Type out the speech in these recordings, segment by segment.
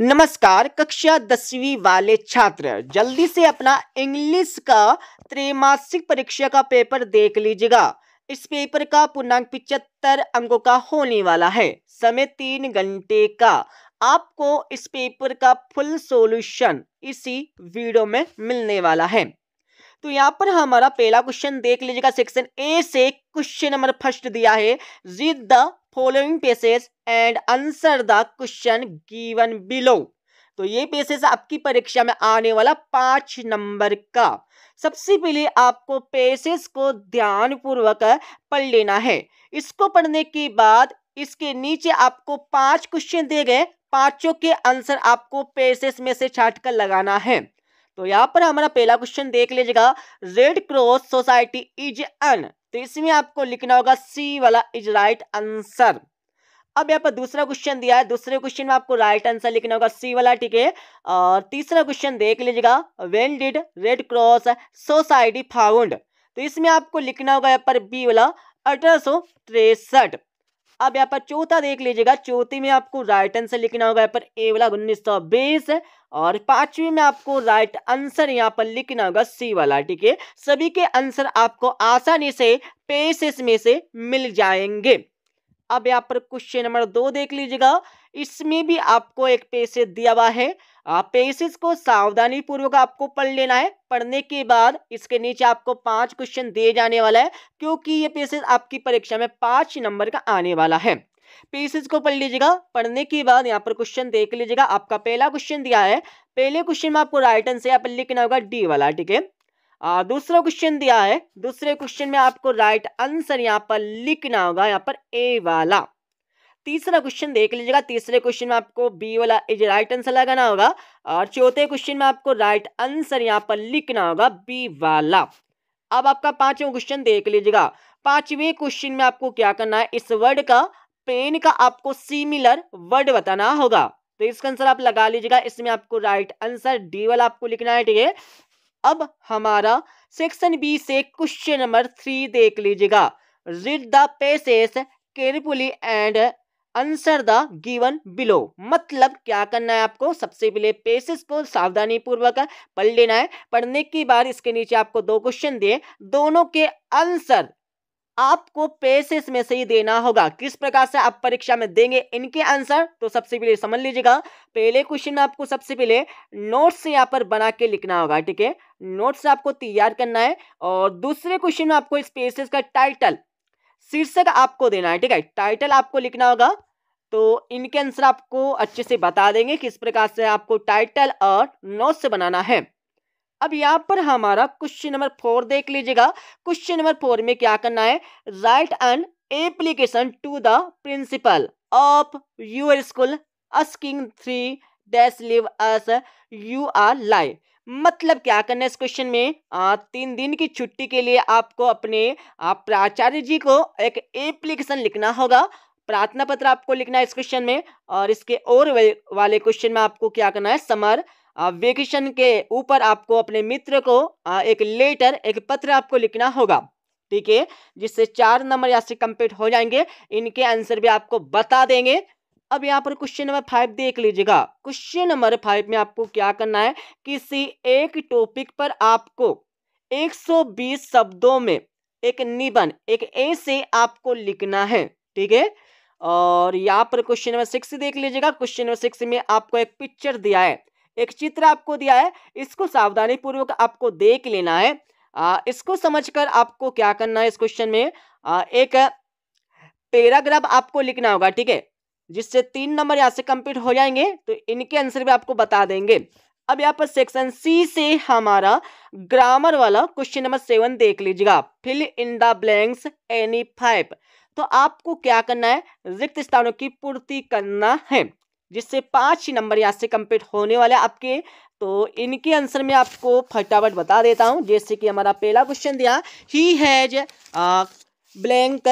नमस्कार कक्षा दसवीं वाले छात्र जल्दी से अपना इंग्लिश का त्रैमासिक परीक्षा का पेपर देख लीजिएगा इस पेपर का पूर्णांक पिचहत्तर अंकों का होने वाला है समय तीन घंटे का आपको इस पेपर का फुल सॉल्यूशन इसी वीडियो में मिलने वाला है तो यहाँ पर हमारा पहला क्वेश्चन देख लीजिएगा सेक्शन ए से क्वेश्चन नंबर फर्स्ट दिया है read the following passage and answer the question given below तो ये पेसेस आपकी परीक्षा में आने वाला पांच नंबर का सबसे पहले आपको पेसेस को ध्यान पूर्वक पढ़ लेना है इसको पढ़ने के बाद इसके नीचे आपको पांच क्वेश्चन दिए गए पांचों के आंसर आपको पेसेस में से छाट कर लगाना है तो यहाँ पर हमारा पहला क्वेश्चन देख लीजिएगा red cross society is an तो इसमें आपको लिखना होगा सी वाला इज राइट आंसर अब यहाँ पर दूसरा क्वेश्चन दिया है दूसरे क्वेश्चन में आपको राइट आंसर लिखना होगा सी वाला ठीक है और तीसरा क्वेश्चन देख लीजिएगा when did red cross society found तो इसमें आपको लिखना होगा यहाँ पर बी वाला अठारह अब यहाँ पर चौथा देख लीजिएगा चौथी में आपको राइट आंसर लिखना होगा यहाँ पर ए वाला उन्नीस सौ बीस और पांचवी में आपको राइट आंसर यहाँ पर लिखना होगा सी वाला ठीक है सभी के आंसर आपको आसानी से पेसेस में से मिल जाएंगे अब यहाँ पर क्वेश्चन नंबर दो देख लीजिएगा इसमें भी आपको एक पेसेज दिया हुआ है आप पेसिस को सावधानी पूर्वक आपको पढ़ लेना है पढ़ने के बाद इसके नीचे आपको पांच क्वेश्चन दिए जाने वाला है क्योंकि ये पेसिस आपकी परीक्षा में पांच नंबर का आने वाला है पेसिस को पढ़ लीजिएगा पढ़ने के बाद यहाँ पर क्वेश्चन देख लीजिएगा आपका पहला क्वेश्चन दिया है पहले क्वेश्चन में आपको राइट आंसर यहाँ पर लिखना होगा डी वाला ठीक है दूसरा क्वेश्चन दिया है दूसरे क्वेश्चन में आपको राइट आंसर यहाँ पर लिखना होगा यहाँ पर ए वाला तीसरा क्वेश्चन देख लीजिएगा तीसरे क्वेश्चन में आपको बी वाला इज राइट आंसर लगाना होगा और चौथे क्वेश्चन में आपको राइट आंसर यहाँ पर लिखना होगा बी वाला अब आपका पांचवा क्वेश्चन देख लीजिएगा पांचवें क्वेश्चन में आपको क्या करना है इस वर्ड का पेन का आपको सिमिलर वर्ड बताना होगा तो इसका आंसर आप लगा लीजिएगा इसमें आपको राइट आंसर डी वाला आपको लिखना है ठीक है अब हमारा सेक्शन बी से क्वेश्चन नंबर थ्री देख लीजिएगा read the passage carefully and answer the given below मतलब क्या करना है आपको सबसे पहले पेसिस को सावधानी पूर्वक पढ़ लेना है पढ़ने के बाद इसके नीचे आपको दो क्वेश्चन दिए दोनों के आंसर आपको पेसेस में से ही देना होगा किस प्रकार से आप परीक्षा में देंगे इनके आंसर तो सबसे पहले समझ लीजिएगा पहले क्वेश्चन आपको सबसे पहले नोट्स यहाँ पर बना के लिखना होगा ठीक है नोट्स आपको तैयार करना है और दूसरे क्वेश्चन में आपको इस पेसेस का टाइटल शीर्षक आपको देना है ठीक है टाइटल आपको लिखना होगा तो इनके आंसर आपको अच्छे से बता देंगे किस प्रकार से आपको टाइटल और नोट से बनाना है अब यहाँ पर हमारा क्वेश्चन नंबर फोर देख लीजिएगा क्वेश्चन नंबर फोर में क्या करना है write and application to the principal of your school asking three dash leave as you are live मतलब क्या करना है इस क्वेश्चन में आ, तीन दिन की छुट्टी के लिए आपको अपने आप प्राचार्य जी को एक एप्लीकेशन लिखना होगा प्रार्थना पत्र आपको लिखना है इस क्वेश्चन में और इसके और वाले क्वेश्चन में आपको क्या करना है समर वेकेशन के ऊपर आपको अपने मित्र को आ, एक लेटर एक पत्र आपको लिखना होगा ठीक है जिससे चार नंबर यहाँ से कंप्लीट हो जाएंगे इनके आंसर भी आपको बता देंगे अब यहाँ पर क्वेश्चन नंबर फाइव देख लीजिएगा क्वेश्चन नंबर फाइव में आपको क्या करना है किसी एक टॉपिक पर आपको 120 शब्दों में एक निबंध एक ऐसे आपको लिखना है ठीक है और यहाँ पर क्वेश्चन नंबर सिक्स देख लीजिएगा क्वेश्चन नंबर सिक्स में आपको एक पिक्चर दिया है एक चित्र आपको दिया है इसको सावधानी पूर्वक आपको देख लेना है आ, इसको समझकर आपको क्या करना है इस क्वेश्चन में आ, एक पैराग्राफ आपको लिखना होगा ठीक है जिससे तीन नंबर यहाँ से कंप्लीट हो जाएंगे तो इनके आंसर भी आपको बता देंगे अब यहाँ पर सेक्शन सी से हमारा ग्रामर वाला क्वेश्चन नंबर सेवन देख लीजिएगा fill in the blanks any five तो आपको क्या करना है रिक्त स्थानों की पूर्ति करना है जिससे ही नंबर यहाँ से कंप्लीट होने वाले आपके तो इनके आंसर में आपको फटाफट बता देता हूँ जैसे कि हमारा पहला क्वेश्चन दिया he has blank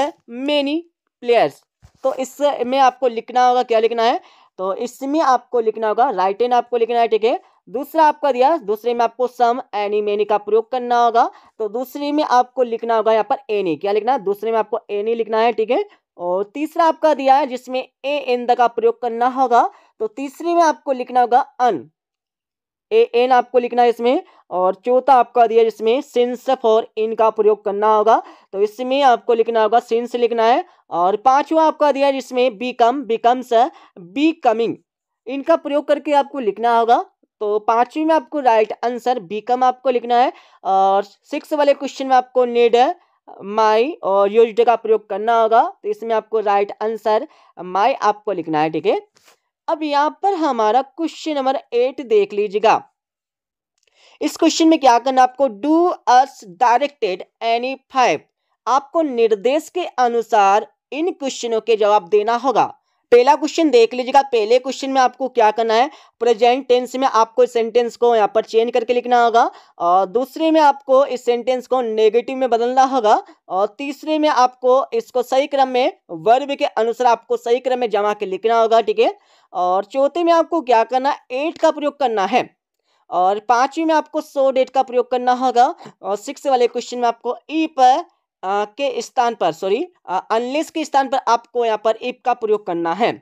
many players तो इसमें आपको लिखना होगा क्या लिखना है तो इसमें आपको लिखना होगा राइट एंड आपको लिखना है ठीक है दूसरा आपका दिया दूसरे में आपको सम एनी मेनी का प्रयोग करना होगा तो दूसरे में आपको लिखना होगा यहाँ पर एनी क्या लिखना है दूसरे में आपको एनी लिखना है ठीक है और तीसरा आपका दिया है जिसमें ए एन द का प्रयोग करना होगा तो तीसरे में आपको लिखना होगा अन ए एन आपको लिखना है इसमें और चौथा आपका दिया जिसमें सिंस फॉर इन का प्रयोग करना होगा तो इसमें आपको लिखना होगा सिंस लिखना है और पांचवा आपका दिया जिसमें become becomes becoming इनका प्रयोग करके आपको लिखना होगा तो पांचवी में आपको राइट आंसर बी कम आपको लिखना है और सिक्स वाले क्वेश्चन में आपको नेड माई और योजना का प्रयोग करना होगा तो इसमें आपको राइट आंसर माई आपको लिखना है ठीक है अब यहाँ पर हमारा क्वेश्चन नंबर एट देख लीजिएगा इस क्वेश्चन में क्या करना आपको do as directed any five आपको निर्देश के अनुसार इन क्वेश्चनों के जवाब देना होगा पहला क्वेश्चन देख लीजिएगा पहले क्वेश्चन में आपको क्या करना है प्रेजेंट टेंस में आपको सेंटेंस को यहाँ पर चेंज करके लिखना होगा और दूसरे में आपको इस सेंटेंस को नेगेटिव में बदलना होगा और तीसरे में आपको इसको सही क्रम में वर्ब के अनुसार आपको सही क्रम में जमा के लिखना होगा ठीक है और चौथे में आपको क्या करना एट का प्रयोग करना है और पांचवी में आपको सो डेट का प्रयोग करना होगा और सिक्स वाले क्वेश्चन में आपको ई e पर के स्थान पर सॉरी अनलिस के स्थान पर आपको यहाँ पर इफ का प्रयोग करना है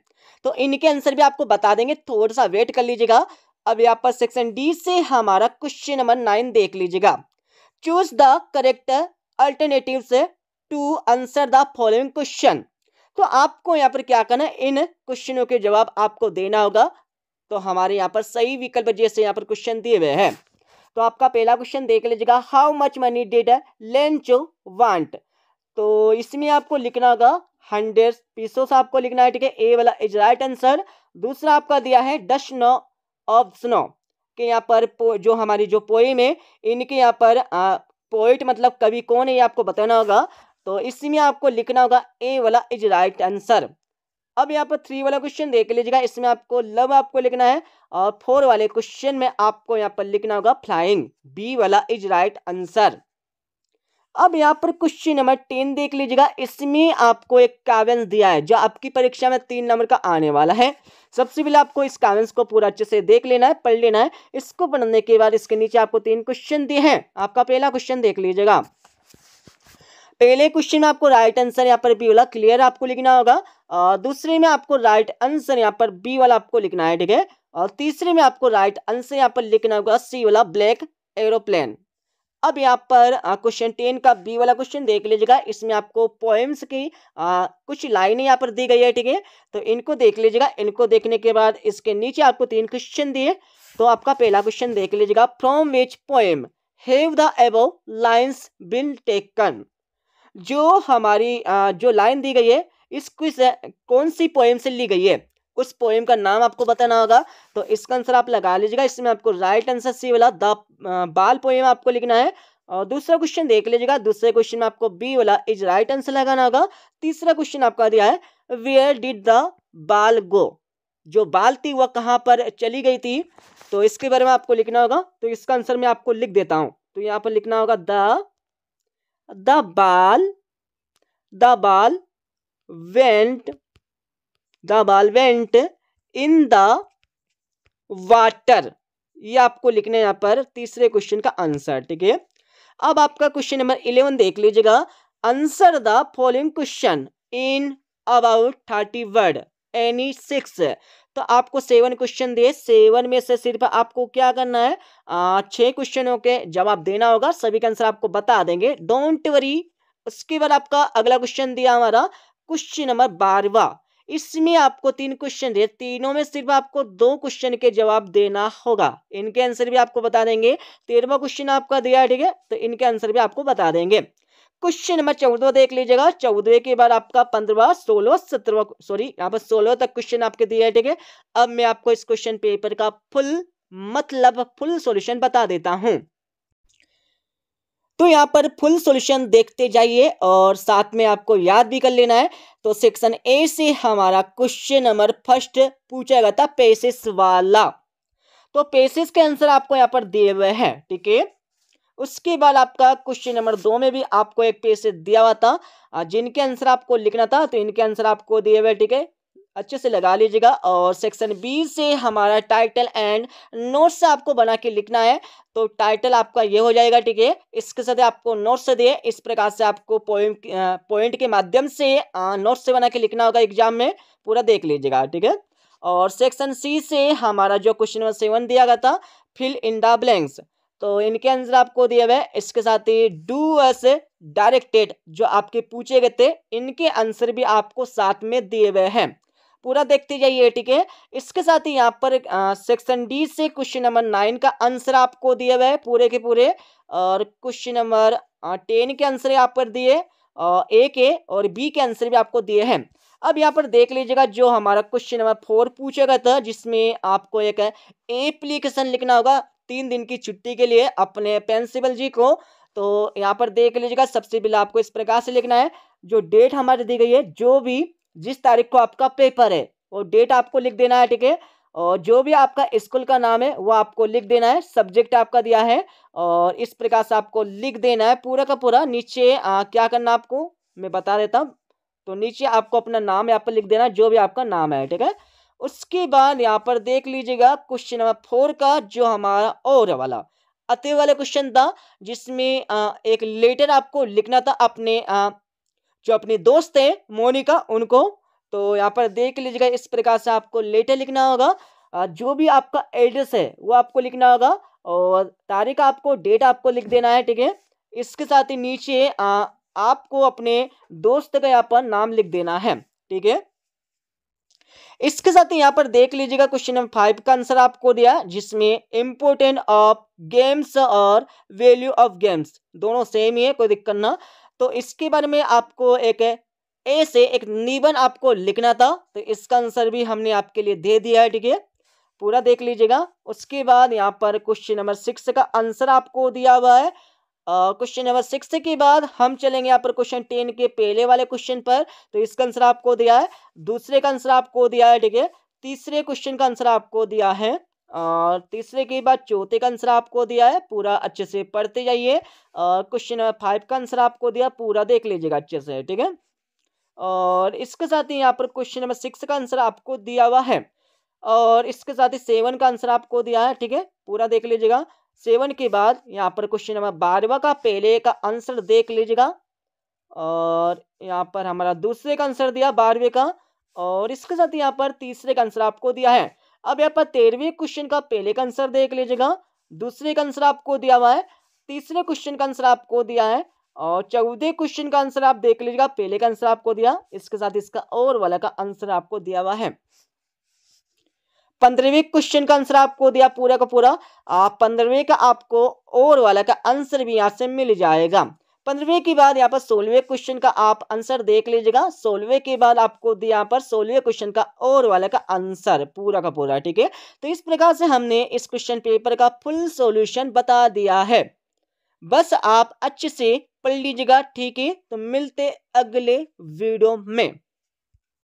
तो इनके आंसर भी आपको बता देंगे थोड़ा सा वेट कर लीजिएगा अब यहाँ पर सेक्शन डी से हमारा क्वेश्चन नंबर नाइन देख लीजिएगा choose the correct alternative to answer the following question तो आपको यहाँ पर क्या करना इन क्वेश्चनों के जवाब आपको देना होगा तो हमारे यहाँ पर सही विकल्प जैसे यहाँ पर क्वेश्चन दिए हुए हैं तो आपका पहला क्वेश्चन देख लीजिएगा हाउ मच मनी डिड लेंच वांट तो इसमें आपको लिखना होगा हंड्रेड पीसोस आपको लिखना है ठीक है ए वाला इज राइट आंसर दूसरा आपका दिया है डश नो ऑफ स्नो के यहाँ पर जो हमारी जो पोईम है इनके यहाँ पर पोइट मतलब कवि कौन है ये आपको बताना होगा तो इसमें आपको लिखना होगा ए वाला इज राइट आंसर अब यहाँ पर थ्री वाला क्वेश्चन देख लीजिएगा इसमें आपको लव आपको लिखना है और फोर वाले क्वेश्चन में आपको यहाँ पर लिखना होगा फ्लाइंग बी वाला इज राइट आंसर अब यहाँ पर क्वेश्चन नंबर टेन देख लीजिएगा इसमें आपको एक कावेंस दिया है जो आपकी परीक्षा में तीन नंबर का आने वाला है सबसे पहले आपको इस कावेंस को पूरा अच्छे से देख लेना है पढ़ लेना है इसको पढ़ने के बाद इसके नीचे आपको तीन क्वेश्चन दिए हैं आपका पहला क्वेश्चन देख लीजिएगा पहले क्वेश्चन में आपको राइट आंसर यहाँ पर बी वाला क्लियर आपको लिखना होगा और दूसरे में आपको राइट आंसर यहाँ पर बी वाला आपको लिखना है ठीक है और तीसरे में आपको राइट आंसर यहाँ पर लिखना होगा सी वाला ब्लैक एरोप्लेन अब यहाँ पर क्वेश्चन टेन का बी वाला क्वेश्चन देख लीजिएगा इसमें आपको पोएम्स की आ, कुछ लाइनें यहाँ पर दी गई है ठीक है तो इनको देख लीजिएगा इनको देखने के बाद इसके नीचे आपको तीन क्वेश्चन दिए तो आपका पहला क्वेश्चन देख लीजिएगा from which poem have the above lines been taken जो हमारी जो लाइन दी गई है इस क्विज कौन सी पोएम से ली गई है उस पोएम का नाम आपको बताना होगा तो इसका आंसर आप लगा लीजिएगा इसमें आपको राइट आंसर सी वाला द बाल पोएम आपको लिखना है और दूसरा क्वेश्चन देख लीजिएगा दूसरे क्वेश्चन में आपको बी वाला इज राइट आंसर लगाना होगा तीसरा क्वेश्चन आपका दिया है वेयर डिड द बाल गो जो बाल थी वह कहाँ पर चली गई थी तो इसके बारे में आपको लिखना होगा तो इसका आंसर मैं आपको लिख देता हूँ तो यहाँ पर लिखना होगा the the ball the ball went the ball went in the water ये आपको लिखना है यहाँ पर तीसरे क्वेश्चन का आंसर ठीक है अब आपका क्वेश्चन नंबर इलेवन देख लीजिएगा answer the following question in about thirty word any six तो आपको सेवन क्वेश्चन दिए सेवन में से सिर्फ आपको क्या करना है छः क्वेश्चनों के जवाब देना होगा सभी का आंसर आपको बता देंगे डोंट वरी उसके बाद आपका अगला क्वेश्चन दिया हमारा क्वेश्चन नंबर बारवा इसमें आपको तीन क्वेश्चन दिए तीनों में सिर्फ आपको दो क्वेश्चन के जवाब देना होगा इनके आंसर भी आपको बता देंगे तेरहवा क्वेश्चन आपका दिया है ठीक है तो इनके आंसर भी आपको बता देंगे क्वेश्चन नंबर चौदह देख लीजिएगा चौदह के बाद आपका पंद्रह सोलह सत्रह सॉरी यहाँ पर सोलह तक क्वेश्चन आपके दिया है ठीक है अब मैं आपको इस क्वेश्चन पेपर का फुल मतलब फुल सॉल्यूशन बता देता हूं तो यहाँ पर फुल सॉल्यूशन देखते जाइए और साथ में आपको याद भी कर लेना है तो सेक्शन ए से हमारा क्वेश्चन नंबर फर्स्ट पूछा गया था पेसिस वाला तो पेसिस के आंसर आपको यहाँ पर दिए हुए हैं ठीक है उसके बाद आपका क्वेश्चन नंबर दो में भी आपको एक पेज से दिया हुआ था जिनके आंसर आपको लिखना था तो इनके आंसर आपको दिए हुए ठीक है अच्छे से लगा लीजिएगा और सेक्शन बी से हमारा टाइटल एंड नोट्स आपको बना के लिखना है तो टाइटल आपका ये हो जाएगा ठीक है इसके साथ आपको नोट्स दिए इस प्रकार से आपको पॉइंट पॉइंट के माध्यम से नोट्स से बना के लिखना होगा एग्जाम में पूरा देख लीजिएगा ठीक है और सेक्शन सी से हमारा जो क्वेश्चन नंबर सेवन दिया गया था फिल इन द ब्लैंक्स तो इनके आंसर आपको दिए हुआ है इसके साथ ही डू एस डायरेक्टेड जो आपके पूछे गए थे इनके आंसर भी आपको साथ में दिए हुए हैं पूरा देखते जाइए ठीक है इसके साथ ही यहाँ पर सेक्शन डी से क्वेश्चन नंबर नाइन का आंसर आपको दिए हुए है पूरे के पूरे और क्वेश्चन नंबर टेन के आंसर यहाँ पर दिए ए के और बी के आंसर भी आपको दिए हैं अब यहाँ पर देख लीजिएगा जो हमारा क्वेश्चन नंबर फोर पूछेगा था जिसमें आपको एक एप्लीकेशन लिखना होगा तीन दिन की छुट्टी के लिए अपने प्रिंसिपल जी को तो यहाँ पर देख लीजिएगा सबसे पहले आपको इस प्रकार से लिखना है जो डेट हमारी दी गई है जो भी जिस तारीख को आपका पेपर है वो डेट आपको लिख देना है ठीक है और जो भी आपका स्कूल का नाम है वो आपको लिख देना है सब्जेक्ट आपका दिया है और इस प्रकार से आपको लिख देना है पूरा का पूरा नीचे आ, क्या करना आपको मैं बता देता हूँ तो नीचे आपको अपना नाम यहाँ पर लिख देना जो भी आपका नाम है ठीक है उसके बाद यहाँ पर देख लीजिएगा क्वेश्चन नंबर फोर का जो हमारा और वाला अत वाला क्वेश्चन था जिसमें एक लेटर आपको लिखना था अपने आ, जो अपने दोस्त हैं मोनिका उनको तो यहाँ पर देख लीजिएगा इस प्रकार से आपको लेटर लिखना होगा जो भी आपका एड्रेस है वो आपको लिखना होगा और तारीख आपको डेट आपको लिख देना है ठीक है इसके साथ ही नीचे आ, आपको अपने दोस्त का यहाँ पर नाम लिख देना है ठीक है इसके साथ ही यहाँ पर देख लीजिएगा क्वेश्चन नंबर फाइव का आंसर आपको दिया जिसमें इंपोर्टेंट ऑफ गेम्स और वैल्यू ऑफ गेम्स दोनों सेम ही है कोई दिक्कत ना तो इसके बारे में आपको एक ए से एक निबन आपको लिखना था तो इसका आंसर भी हमने आपके लिए दे दिया है ठीक है पूरा देख लीजिएगा उसके बाद यहाँ पर क्वेश्चन नंबर सिक्स का आंसर आपको दिया हुआ है क्वेश्चन नंबर सिक्स के बाद हम चलेंगे यहाँ पर क्वेश्चन टेन के पहले वाले क्वेश्चन पर तो इसका आंसर आपको दिया है दूसरे का आंसर आपको दिया है ठीक है तीसरे क्वेश्चन का आंसर आपको दिया है और तीसरे के बाद चौथे का आंसर आपको दिया है पूरा अच्छे से पढ़ते जाइए और क्वेश्चन नंबर फाइव का आंसर आपको दिया पूरा देख लीजिएगा अच्छे से ठीक है और इसके साथ ही यहाँ पर क्वेश्चन नंबर सिक्स का आंसर आपको दिया हुआ है और इसके साथ ही सेवन का आंसर आपको दिया है ठीक है पूरा देख लीजिएगा सेवन के बाद यहाँ पर क्वेश्चन नंबर बारहवा का पहले का आंसर देख लीजिएगा और यहाँ पर हमारा दूसरे का आंसर दिया बारहवें का और इसके साथ यहाँ पर तीसरे का आंसर आपको दिया है अब यहाँ पर तेरहवें क्वेश्चन का पहले का आंसर देख लीजिएगा दूसरे का आंसर आपको दिया हुआ है तीसरे क्वेश्चन का आंसर आपको दिया है और चौदह क्वेश्चन का आंसर आप देख लीजिएगा पहले का आंसर आपको दिया इसके साथ इसका और वाला का आंसर आपको दिया हुआ है पंद्रहवें क्वेश्चन का आंसर आपको दिया पूरा का पूरा पंद्रहवें का आपको और वाला का आंसर भी यहाँ से मिल जाएगा पंद्रहवें के बाद यहाँ पर सोलहवें क्वेश्चन का आप आंसर देख लीजिएगा सोलहवें के बाद आपको यहाँ पर सोलहवें क्वेश्चन का और वाला का आंसर पूरा का पूरा ठीक है तो इस प्रकार से हमने इस क्वेश्चन पेपर का फुल सॉल्यूशन बता दिया है बस आप अच्छे से पढ़ लीजिएगा ठीक है तो मिलते अगले वीडियो में